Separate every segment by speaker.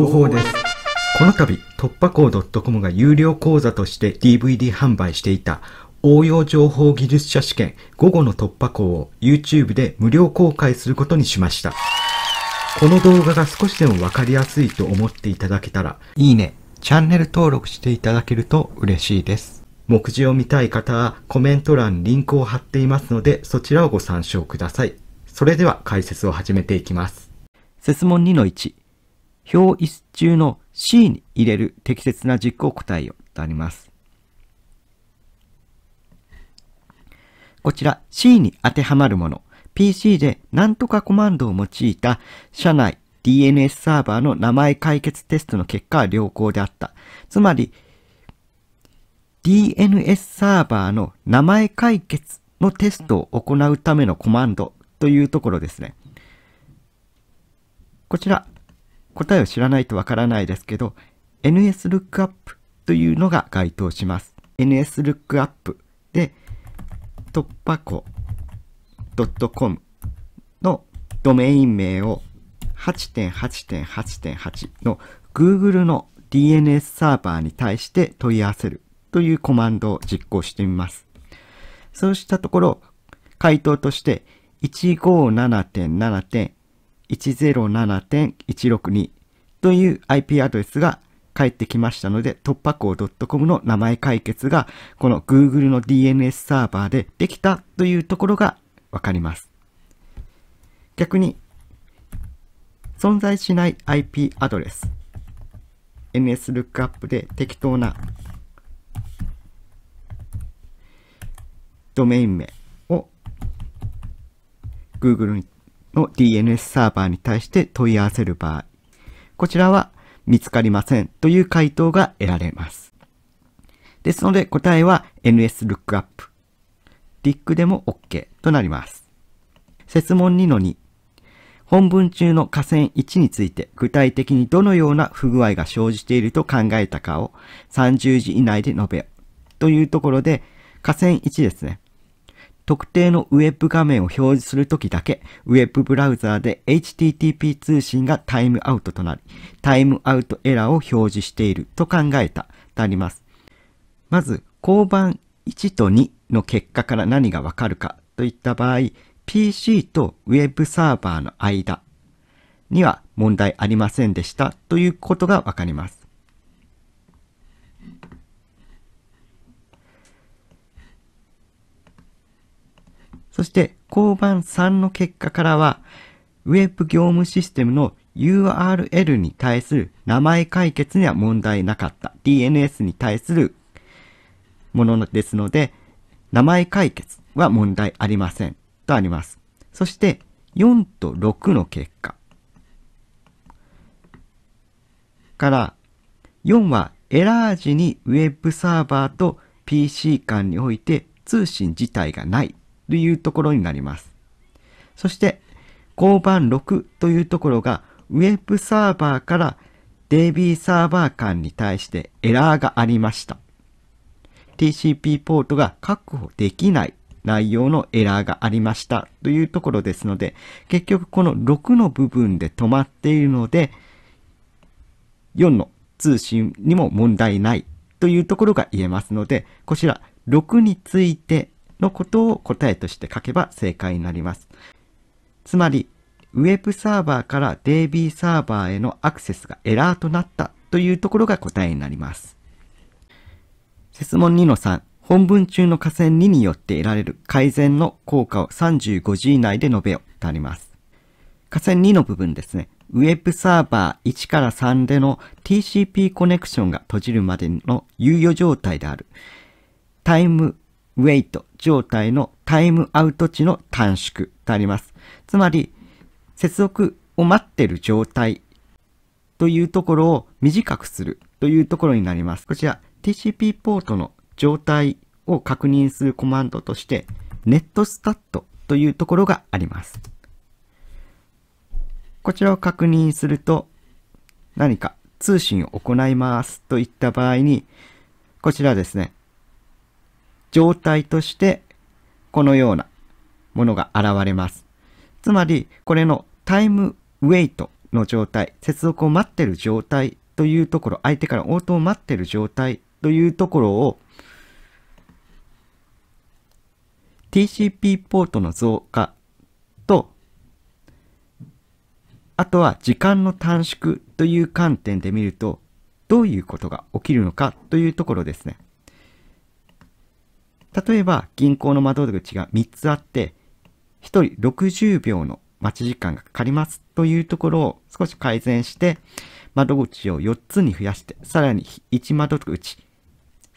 Speaker 1: ウォです。この度、突破口 .com が有料講座として DVD 販売していた応用情報技術者試験午後の突破口を YouTube で無料公開することにしました。この動画が少しでもわかりやすいと思っていただけたら、いいね、チャンネル登録していただけると嬉しいです。目次を見たい方はコメント欄にリンクを貼っていますので、そちらをご参照ください。それでは解説を始めていきます。説問2-1表一中の C に入れる適切な実行答えをとあります。こちら C に当てはまるもの、PC で何とかコマンドを用いた社内 DNS サーバーの名前解決テストの結果は良好であった。つまり、DNS サーバーの名前解決のテストを行うためのコマンドというところですね。こちら、答えを知らないとわからないですけど、NSLOOKUP というのが該当します。NSLOOKUP で、突破口 .com のドメイン名を8.8.8.8の Google の DNS サーバーに対して問い合わせるというコマンドを実行してみます。そうしたところ、回答として157.7.1 107.162という IP アドレスが返ってきましたので、突破口 .com の名前解決が、この Google の DNS サーバーでできたというところがわかります。逆に、存在しない IP アドレス、NSLOOKUP で適当なドメイン名を Google にの DNS サーバーに対して問い合わせる場合、こちらは見つかりませんという回答が得られます。ですので答えは NSLOOKUP。DIC でも OK となります。説問2の2。本文中の下線1について具体的にどのような不具合が生じていると考えたかを30字以内で述べよというところで、下線1ですね。特定のウェブ画面を表示するときだけ、ウェブブラウザーで HTTP 通信がタイムアウトとなり、タイムアウトエラーを表示していると考えた、とあります。まず、交番1と2の結果から何がわかるかといった場合、PC とウェブサーバーの間には問題ありませんでしたということがわかります。そして交番3の結果からは、ウェブ業務システムの URL に対する名前解決には問題なかった DNS に対するものですので、名前解決は問題ありませんとあります。そして4と6の結果から4はエラー時にウェブサーバーと PC 間において通信自体がないというところになります。そして、交番6というところが、ウェブサーバーから DB サーバー間に対してエラーがありました。TCP ポートが確保できない内容のエラーがありましたというところですので、結局この6の部分で止まっているので、4の通信にも問題ないというところが言えますので、こちら6についてのことを答えとして書けば正解になります。つまり、ウェブサーバーから DB サーバーへのアクセスがエラーとなったというところが答えになります。質問2の3、本文中の下線2によって得られる改善の効果を 35G 以内で述べよとあります。下線2の部分ですね。ウェブサーバー1から3での TCP コネクションが閉じるまでの猶予状態である。タイムウェイト状態のタイムアウト値の短縮とあります。つまり、接続を待ってる状態というところを短くするというところになります。こちら、TCP ポートの状態を確認するコマンドとして、ネットスタットというところがあります。こちらを確認すると、何か通信を行いますといった場合に、こちらですね、状態としてこのようなものが現れます。つまり、これのタイムウェイトの状態、接続を待ってる状態というところ、相手から応答を待ってる状態というところを TCP ポートの増加と、あとは時間の短縮という観点で見ると、どういうことが起きるのかというところですね。例えば銀行の窓口が3つあって、1人60秒の待ち時間がかかりますというところを少し改善して、窓口を4つに増やして、さらに1窓口、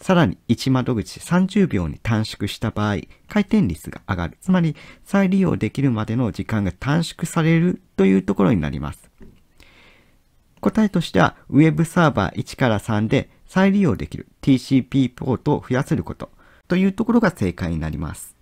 Speaker 1: さらに1窓口30秒に短縮した場合、回転率が上がる。つまり再利用できるまでの時間が短縮されるというところになります。答えとしては、Web サーバー1から3で再利用できる TCP ポートを増やせること。というところが正解になります。